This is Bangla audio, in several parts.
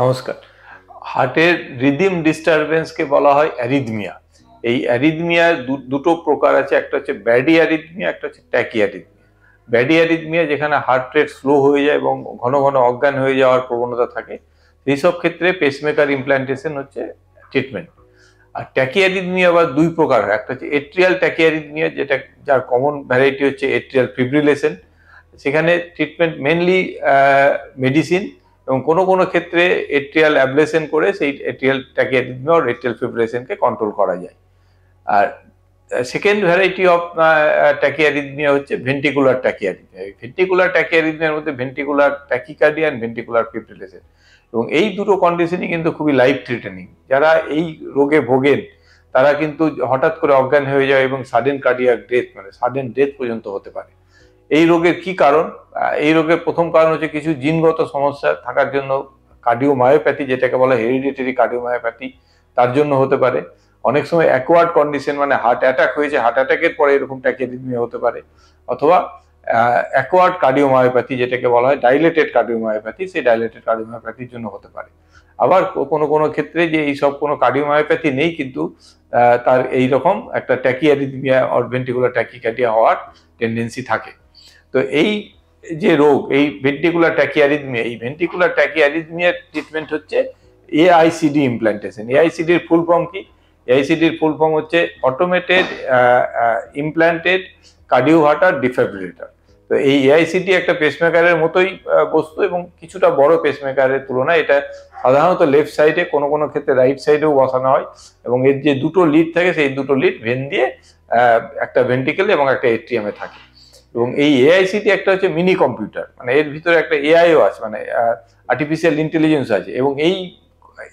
নমস্কার হার্টের রিদিম ডিস্টারবেন্সকে বলা হয় অ্যারিদমিয়া এই অ্যারিদমিয়া দুটো প্রকার আছে একটা হচ্ছে ব্যাডি অ্যারিদমিয়া একটা হচ্ছে ট্যাকি অ্যারিদমিয়া ব্যাডি অ্যারিদমিয়া যেখানে হার্ট রেট স্লো হয়ে যায় এবং ঘন ঘন অজ্ঞান হয়ে যাওয়ার প্রবণতা থাকে এই সব ক্ষেত্রে পেসমেকার ইমপ্ল্যান্টেশন হচ্ছে ট্রিটমেন্ট আর ট্যাকি অ্যারিদমিয়া আবার দুই প্রকার হয় একটা হচ্ছে এট্রিয়াল ট্যাকিয়ারিদমিয়া যেটা যার কমন ভ্যারাইটি হচ্ছে এট্রিয়াল ফিব্রিলেশন সেখানে ট্রিটমেন্ট মেনলি মেডিসিন এবং কোনো কোনো ক্ষেত্রে এট্রিয়াল অ্যাবলেশন করে সেই এট্রিয়ালটাকে বা রেট্রিয়াল ফিব্রিলেশনকে কন্ট্রোল করা যায় আর সেকেন্ড ভ্যারাইটি অফ ট্যাকিয়ারিদমিয়া হচ্ছে ভেন্টিকুলার ট্যাকিয়ারিদমিয়া ভেন্টিকুলার ট্যাকিয়ারিদমিয়ার মধ্যে ventricular tachycardia and ventricular fibrillation এবং এই দুটো কন্ডিশনই কিন্তু খুবই লাইফ থ্রিটেনিং যারা এই রোগে ভোগেন তারা কিন্তু হঠাৎ করে অজ্ঞান হয়ে যায় এবং সাডেন কার্ডিয়াক ডেথ মানে সাডেন ডেথ পর্যন্ত হতে পারে এই রোগের কি কারণ এই রোগের প্রথম কারণ হচ্ছে কিছু জিনগত সমস্যা থাকার জন্য কার্ডিওমায়োপ্যাথি যেটাকে বলা হেরিডিটারি কার্ডিওমায়োপ্যাথি তার জন্য হতে পারে অনেক সময় অ্যাকোয়ার্ড কন্ডিশন মানে হার্ট অ্যাটাক হয়েছে হার্ট অ্যাটাকের পরে এরকম ট্যাকেডিমিয়া হতে পারে অথবা অ্যাকোয়ার্ড কার্ডিওমায়োপ্যাথি যেটাকে বলা হয় ডাইলেটেড কার্ডিওমায়োপ্যাথি সেই ডাইলেটেড কার্ডিওমায়োপ্যাথির জন্য হতে পারে আবার কোনো কোনো ক্ষেত্রে যে এইসব কোনো কার্ডিওমায়োপ্যাথি নেই কিন্তু তার এই রকম একটা ট্যাকিয়ারিদমিয়া অর ট্যাকি ট্যাকিক্যাডিয়া হওয়ার টেন্ডেন্সি থাকে তো এই যে রোগ এই ভেন্টিকুলার ট্যাকিয়ারিজমিয়া এই ভেন্টিকুলার ট্যাকিয়ারিজমিয়ার ট্রিটমেন্ট হচ্ছে এআইসিডি ইমপ্ল্যান্টেশন এআইসিডির ফুল ফর্ম কি এআইসিডির ফুল ফর্ম হচ্ছে অটোমেটেড ইমপ্ল্যান্টেড কার্ডিওভার্টার ডিফেব্রিলেটার তো এই এআইসিডি একটা পেসমেকারের মতোই বস্তু এবং কিছুটা বড় পেসমেকারের তুলনায় এটা সাধারণত লেফট সাইডে কোনো কোনো ক্ষেত্রে রাইট সাইডেও বসানো হয় এবং এর যে দুটো লিড থাকে সেই দুটো লিড ভেন দিয়ে একটা ভেন্টিকেল এবং একটা এট্রিয়ামে থাকে এবং এই এআইসিটি একটা হচ্ছে মিনি কম্পিউটার মানে এর ভিতরে একটা এআইও আছে মানে আর্টিফিশিয়াল ইন্টেলিজেন্স আছে এবং এই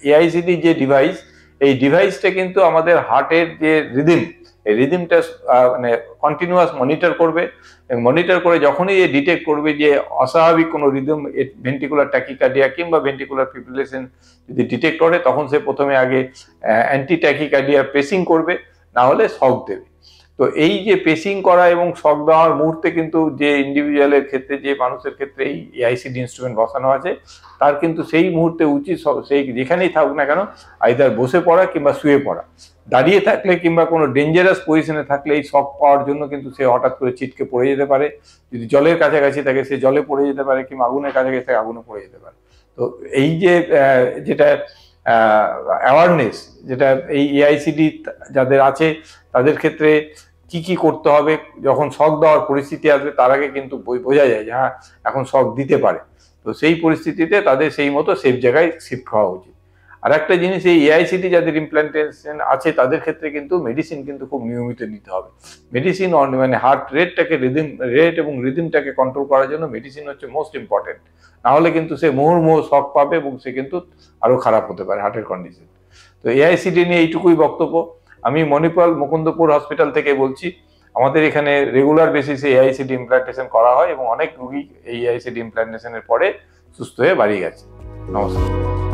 এআইসিটি যে ডিভাইস এই ডিভাইসটা কিন্তু আমাদের হার্টের যে রিদিম এই রিদিমটা মানে কন্টিনিউয়াস মনিটর করবে এবং মনিটর করে যখনই এ ডিটেক্ট করবে যে অস্বাভাবিক কোনো রিদিম ভেন্টিকুলার ট্যাকিকার্ডিয়া কিংবা ভেন্টিকুলার পিপুলেশন যদি ডিটেক্ট করে তখন সে প্রথমে আগে অ্যান্টি ট্যাকিকার্ডিয়া প্রেসিং করবে না হলে শক দেবে তো এই যে পেসিং করা এবং শক দেওয়ার মুহূর্তে কিন্তু যে ইন্ডিভিজুয়ালের ক্ষেত্রে যে মানুষের ক্ষেত্রে এই এআইসিডি ইনস্ট্রুমেন্ট বসানো আছে তার কিন্তু সেই মুহূর্তে উচিত সেই যেখানেই থাকুক না কেন আইদার বসে পড়া কিংবা শুয়ে পড়া দাঁড়িয়ে থাকলে কিংবা কোনো ডেঞ্জারাস পজিশনে থাকলে এই শক পাওয়ার জন্য কিন্তু সে হঠাৎ করে ছিটকে পড়ে যেতে পারে যদি জলের কাছাকাছি থাকে সে জলে পড়ে যেতে পারে কিংবা আগুনের কাছাকাছি থাকে আগুনে পড়ে যেতে পারে তো এই যে যেটা অ্যাওয়ারনেস যেটা এই এআইসিডি যাদের আছে তাদের ক্ষেত্রে কি কি করতে হবে যখন শখ দেওয়ার পরিস্থিতি আসবে তার আগে কিন্তু বই বোঝা যায় যে হ্যাঁ এখন শখ দিতে পারে তো সেই পরিস্থিতিতে তাদের সেই মতো সেফ জায়গায় শিফট হওয়া উচিত আর একটা জিনিস এই এআইসিটি যাদের ইমপ্লান্টেশন আছে তাদের ক্ষেত্রে কিন্তু মেডিসিন কিন্তু খুব নিয়মিত নিতে হবে মেডিসিন মানে হার্ট রেটটাকে রিদিম রেট এবং রিদিমটাকে কন্ট্রোল করার জন্য মেডিসিন হচ্ছে মোস্ট ইম্পর্টেন্ট নাহলে কিন্তু সে মুহুর্মুহ শখ পাবে এবং সে কিন্তু আরও খারাপ হতে পারে হার্টের কন্ডিশন তো এআইসিটি নিয়ে এইটুকুই বক্তব্য আমি মণিপাল মুকুন্দপুর হসপিটাল থেকে বলছি আমাদের এখানে রেগুলার বেসিসে এআইসিডি ইমপ্লান্টেশন করা হয় এবং অনেক রুগী এই আইসিডি ইমপ্লান্টেশনের পরে সুস্থ হয়ে বাড়িয়ে গেছে নমস্কার